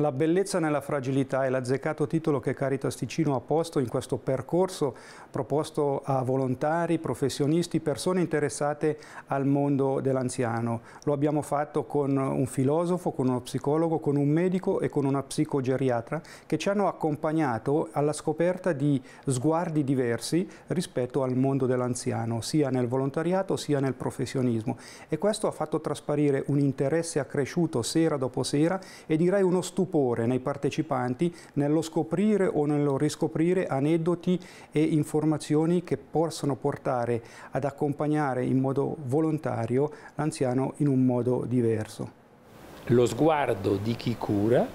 La bellezza nella fragilità è l'azzeccato titolo che Caritas Ticino ha posto in questo percorso proposto a volontari, professionisti, persone interessate al mondo dell'anziano. Lo abbiamo fatto con un filosofo, con uno psicologo, con un medico e con una psicogeriatra che ci hanno accompagnato alla scoperta di sguardi diversi rispetto al mondo dell'anziano, sia nel volontariato sia nel professionismo. E questo ha fatto trasparire un interesse accresciuto sera dopo sera e direi uno stupore stupore nei partecipanti nello scoprire o nello riscoprire aneddoti e informazioni che possono portare ad accompagnare in modo volontario l'anziano in un modo diverso. Lo sguardo di chi cura,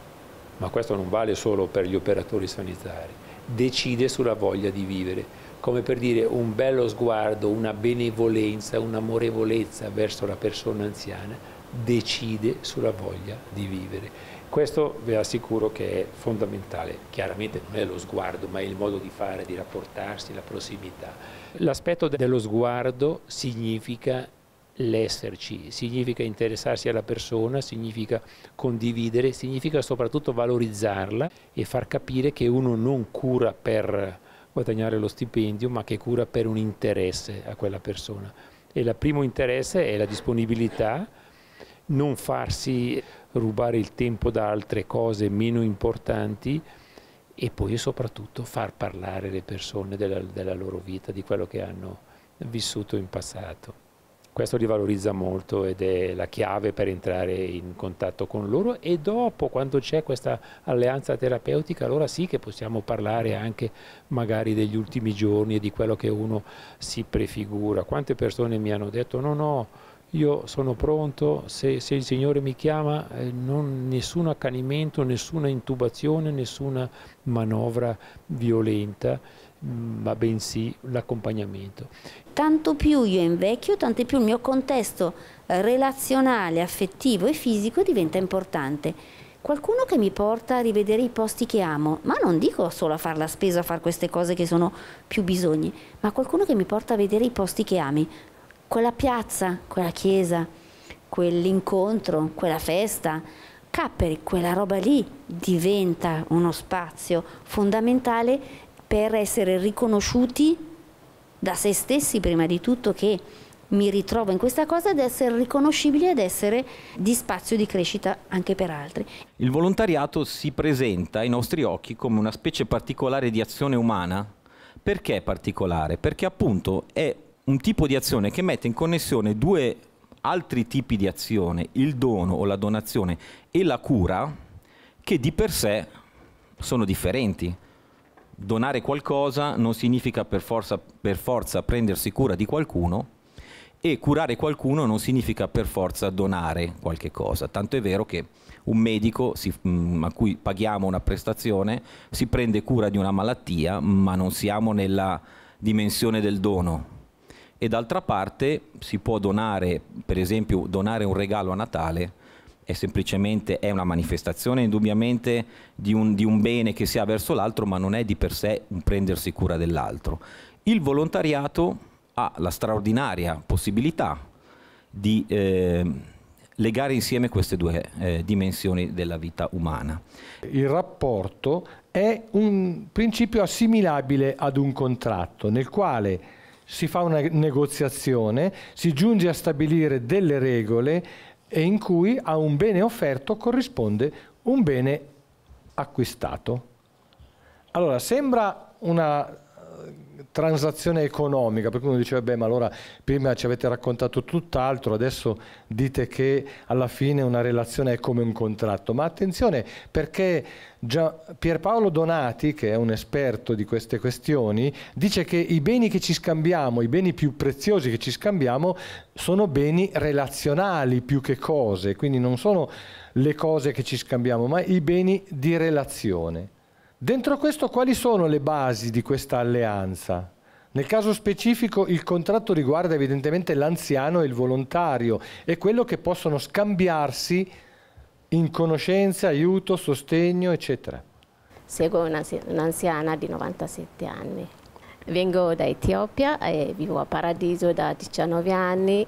ma questo non vale solo per gli operatori sanitari, decide sulla voglia di vivere, come per dire un bello sguardo, una benevolenza, un'amorevolezza verso la persona anziana decide sulla voglia di vivere questo vi assicuro che è fondamentale, chiaramente non è lo sguardo, ma è il modo di fare, di rapportarsi, la prossimità. L'aspetto dello sguardo significa l'esserci, significa interessarsi alla persona, significa condividere, significa soprattutto valorizzarla e far capire che uno non cura per guadagnare lo stipendio, ma che cura per un interesse a quella persona. E il primo interesse è la disponibilità non farsi rubare il tempo da altre cose meno importanti e poi soprattutto far parlare le persone della, della loro vita, di quello che hanno vissuto in passato. Questo li valorizza molto ed è la chiave per entrare in contatto con loro e dopo quando c'è questa alleanza terapeutica allora sì che possiamo parlare anche magari degli ultimi giorni e di quello che uno si prefigura. Quante persone mi hanno detto no no io sono pronto, se, se il Signore mi chiama, eh, non, nessun accanimento, nessuna intubazione, nessuna manovra violenta, mm, ma bensì l'accompagnamento. Tanto più io invecchio, tanto più il mio contesto eh, relazionale, affettivo e fisico diventa importante. Qualcuno che mi porta a rivedere i posti che amo, ma non dico solo a fare la spesa, a fare queste cose che sono più bisogni, ma qualcuno che mi porta a vedere i posti che ami, quella piazza, quella chiesa, quell'incontro, quella festa, Capperi, quella roba lì diventa uno spazio fondamentale per essere riconosciuti da se stessi prima di tutto che mi ritrovo in questa cosa ed essere riconoscibili ed essere di spazio di crescita anche per altri. Il volontariato si presenta ai nostri occhi come una specie particolare di azione umana. Perché particolare? Perché appunto è un tipo di azione che mette in connessione due altri tipi di azione, il dono o la donazione e la cura, che di per sé sono differenti. Donare qualcosa non significa per forza, per forza prendersi cura di qualcuno, e curare qualcuno non significa per forza donare qualche cosa, tanto è vero che un medico si, mm, a cui paghiamo una prestazione si prende cura di una malattia, ma non siamo nella dimensione del dono, e d'altra parte si può donare, per esempio donare un regalo a Natale, è semplicemente è una manifestazione indubbiamente di un, di un bene che si ha verso l'altro, ma non è di per sé un prendersi cura dell'altro. Il volontariato ha la straordinaria possibilità di eh, legare insieme queste due eh, dimensioni della vita umana. Il rapporto è un principio assimilabile ad un contratto nel quale si fa una negoziazione, si giunge a stabilire delle regole e in cui a un bene offerto corrisponde un bene acquistato. Allora, sembra una transazione economica, perché uno diceva, beh, ma allora prima ci avete raccontato tutt'altro, adesso dite che alla fine una relazione è come un contratto. Ma attenzione, perché già Pierpaolo Donati, che è un esperto di queste questioni, dice che i beni che ci scambiamo, i beni più preziosi che ci scambiamo, sono beni relazionali più che cose, quindi non sono le cose che ci scambiamo, ma i beni di relazione. Dentro questo quali sono le basi di questa alleanza? Nel caso specifico il contratto riguarda evidentemente l'anziano e il volontario e quello che possono scambiarsi in conoscenza, aiuto, sostegno, eccetera. Seguo un'anziana di 97 anni. Vengo da Etiopia e vivo a Paradiso da 19 anni.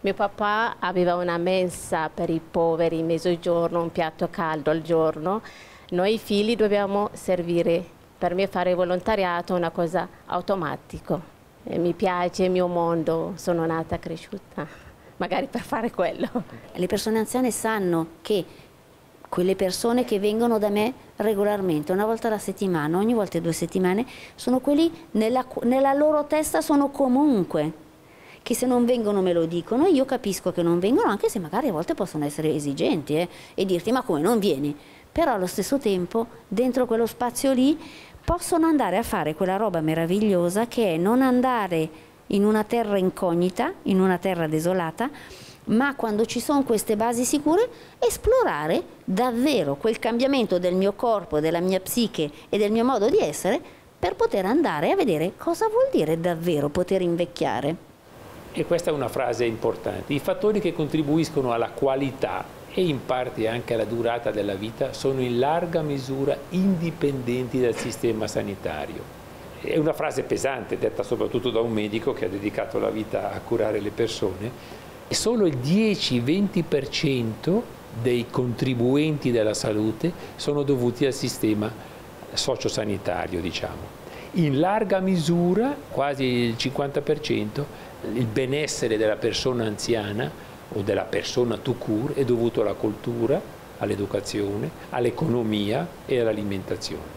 Mio papà aveva una mensa per i poveri, mezzogiorno, un piatto caldo al giorno noi figli dobbiamo servire, per me fare volontariato è una cosa automatica. mi piace il mio mondo, sono nata e cresciuta, magari per fare quello. Le persone anziane sanno che quelle persone che vengono da me regolarmente, una volta alla settimana, ogni volta due settimane, sono quelli nella, nella loro testa sono comunque che se non vengono me lo dicono e io capisco che non vengono anche se magari a volte possono essere esigenti eh, e dirti ma come non vieni? però allo stesso tempo dentro quello spazio lì possono andare a fare quella roba meravigliosa che è non andare in una terra incognita, in una terra desolata, ma quando ci sono queste basi sicure, esplorare davvero quel cambiamento del mio corpo, della mia psiche e del mio modo di essere per poter andare a vedere cosa vuol dire davvero poter invecchiare. E questa è una frase importante. I fattori che contribuiscono alla qualità e in parte anche alla durata della vita sono in larga misura indipendenti dal sistema sanitario. È una frase pesante, detta soprattutto da un medico che ha dedicato la vita a curare le persone. Solo il 10-20% dei contribuenti della salute sono dovuti al sistema sociosanitario, diciamo. In larga misura, quasi il 50%, il benessere della persona anziana o della persona tout court è dovuto alla cultura, all'educazione, all'economia e all'alimentazione.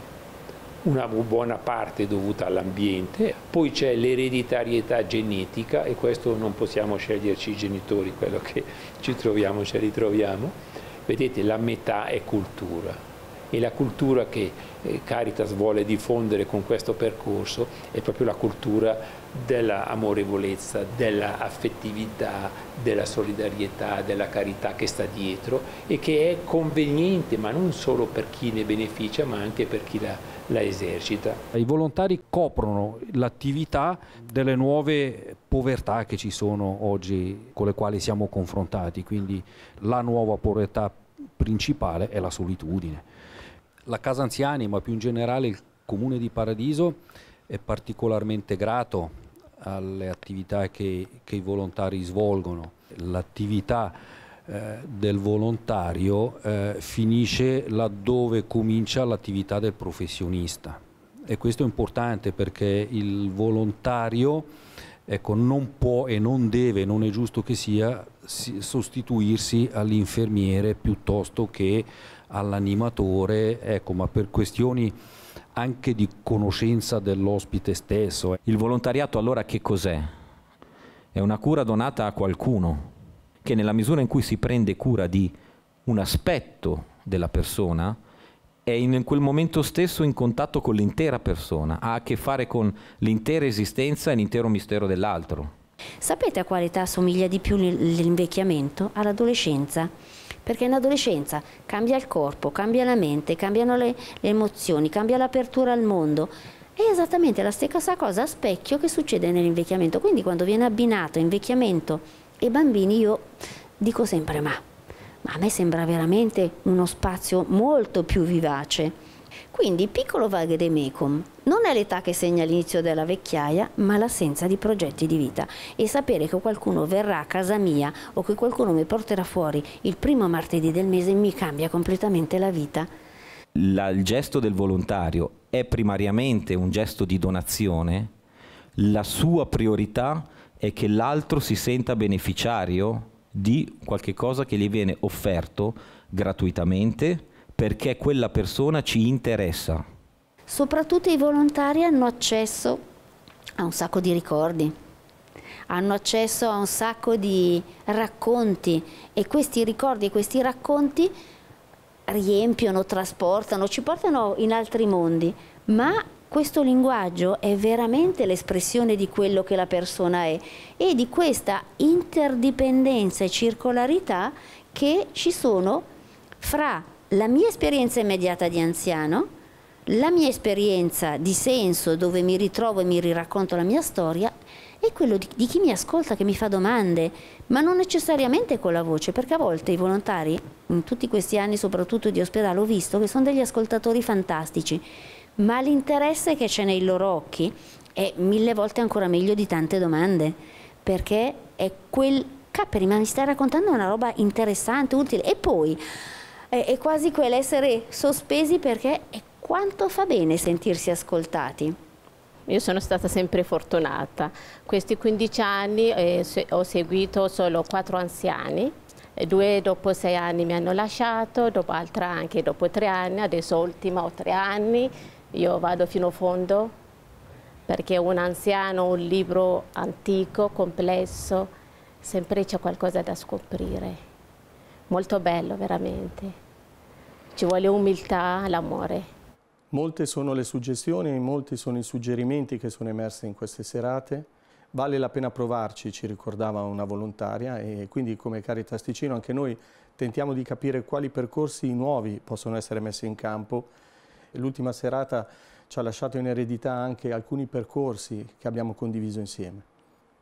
Una buona parte è dovuta all'ambiente, poi c'è l'ereditarietà genetica e questo non possiamo sceglierci i genitori, quello che ci troviamo ce li troviamo. Vedete, la metà è cultura, e la cultura che eh, Caritas vuole diffondere con questo percorso è proprio la cultura dell'amorevolezza, dell'affettività, della solidarietà, della carità che sta dietro e che è conveniente ma non solo per chi ne beneficia ma anche per chi la, la esercita. I volontari coprono l'attività delle nuove povertà che ci sono oggi con le quali siamo confrontati, quindi la nuova povertà principale è la solitudine la Casa Anziani, ma più in generale il Comune di Paradiso, è particolarmente grato alle attività che, che i volontari svolgono. L'attività eh, del volontario eh, finisce laddove comincia l'attività del professionista e questo è importante perché il volontario ecco, non può e non deve, non è giusto che sia, sostituirsi all'infermiere piuttosto che all'animatore, ecco, ma per questioni anche di conoscenza dell'ospite stesso. Eh. Il volontariato allora che cos'è? È una cura donata a qualcuno che nella misura in cui si prende cura di un aspetto della persona, è in quel momento stesso in contatto con l'intera persona, ha a che fare con l'intera esistenza e l'intero mistero dell'altro. Sapete a quale età somiglia di più l'invecchiamento? All'adolescenza. Perché in adolescenza cambia il corpo, cambia la mente, cambiano le, le emozioni, cambia l'apertura al mondo. È esattamente la stessa cosa a specchio che succede nell'invecchiamento. Quindi quando viene abbinato invecchiamento e bambini io dico sempre ma ma a me sembra veramente uno spazio molto più vivace. Quindi piccolo vaghe de vagedemecum non è l'età che segna l'inizio della vecchiaia, ma l'assenza di progetti di vita e sapere che qualcuno verrà a casa mia o che qualcuno mi porterà fuori il primo martedì del mese mi cambia completamente la vita. La, il gesto del volontario è primariamente un gesto di donazione, la sua priorità è che l'altro si senta beneficiario di qualche cosa che gli viene offerto gratuitamente perché quella persona ci interessa. Soprattutto i volontari hanno accesso a un sacco di ricordi, hanno accesso a un sacco di racconti e questi ricordi e questi racconti riempiono, trasportano, ci portano in altri mondi, ma questo linguaggio è veramente l'espressione di quello che la persona è e di questa interdipendenza e circolarità che ci sono fra la mia esperienza immediata di anziano, la mia esperienza di senso dove mi ritrovo e mi riracconto la mia storia e quello di, di chi mi ascolta, che mi fa domande, ma non necessariamente con la voce, perché a volte i volontari, in tutti questi anni soprattutto di ospedale, ho visto che sono degli ascoltatori fantastici ma l'interesse che c'è nei loro occhi è mille volte ancora meglio di tante domande, perché è quel capri, ma mi stai raccontando una roba interessante, utile, e poi è, è quasi quell'essere sospesi perché è quanto fa bene sentirsi ascoltati. Io sono stata sempre fortunata. Questi 15 anni eh, ho seguito solo quattro anziani due dopo sei anni mi hanno lasciato, dopo altra anche dopo tre anni, adesso ultima ho tre anni io vado fino a fondo perché un anziano, un libro antico, complesso, sempre c'è qualcosa da scoprire. Molto bello, veramente. Ci vuole umiltà, l'amore. Molte sono le suggestioni, molti sono i suggerimenti che sono emersi in queste serate. Vale la pena provarci, ci ricordava una volontaria, e quindi come Caritas Ticino anche noi tentiamo di capire quali percorsi nuovi possono essere messi in campo l'ultima serata ci ha lasciato in eredità anche alcuni percorsi che abbiamo condiviso insieme.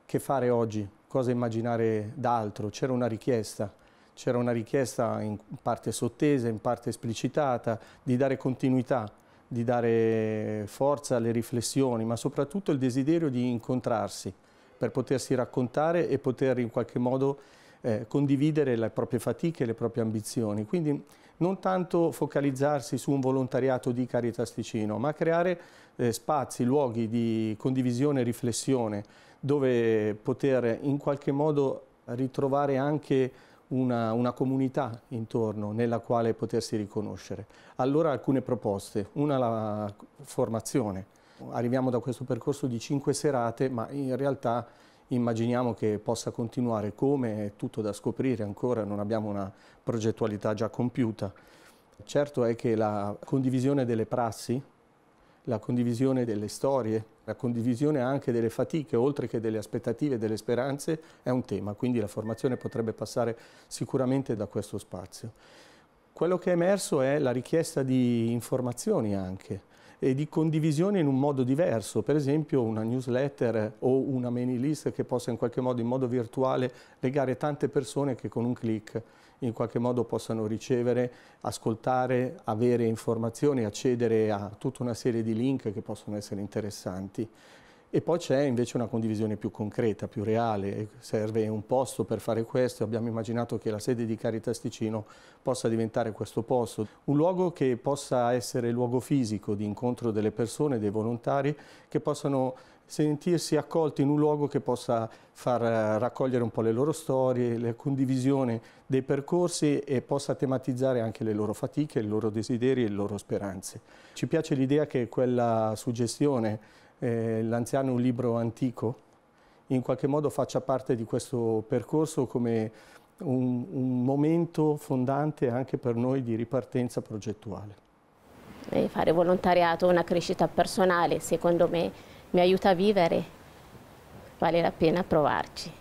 Che fare oggi? Cosa immaginare d'altro? C'era una richiesta, c'era una richiesta in parte sottesa, in parte esplicitata, di dare continuità, di dare forza alle riflessioni, ma soprattutto il desiderio di incontrarsi per potersi raccontare e poter in qualche modo eh, condividere le proprie fatiche e le proprie ambizioni. Quindi non tanto focalizzarsi su un volontariato di Caritas Ticino, ma creare eh, spazi, luoghi di condivisione e riflessione dove poter in qualche modo ritrovare anche una, una, comunità intorno nella quale potersi riconoscere. Allora alcune proposte, una la formazione. Arriviamo da questo percorso di cinque serate, ma in realtà immaginiamo che possa continuare come è tutto da scoprire ancora, non abbiamo una progettualità già compiuta. Certo è che la condivisione delle prassi, la condivisione delle storie, la condivisione anche delle fatiche, oltre che delle aspettative e delle speranze, è un tema, quindi la formazione potrebbe passare sicuramente da questo spazio. Quello che è emerso è la richiesta di informazioni anche, e di condivisione in un modo diverso, per esempio una newsletter o una mailing list che possa in qualche modo, in modo virtuale, legare tante persone che con un clic in qualche modo possano ricevere, ascoltare, avere informazioni, accedere a tutta una serie di link che possono essere interessanti. E poi c'è invece una condivisione più concreta, più reale, serve un posto per fare questo, abbiamo immaginato che la sede di Caritas Ticino possa diventare questo posto, un luogo che possa essere luogo fisico di incontro delle persone, dei volontari, che possano sentirsi accolti in un luogo che possa far eh, raccogliere un po' le loro storie, la condivisione dei percorsi e possa tematizzare anche le loro fatiche, i loro desideri e le loro speranze. Ci piace l'idea che quella suggestione eh, L'anziano un libro antico, in qualche modo faccia parte di questo percorso come un, un momento fondante anche per noi di ripartenza progettuale. E fare volontariato, una crescita personale, secondo me mi aiuta a vivere, vale la pena provarci.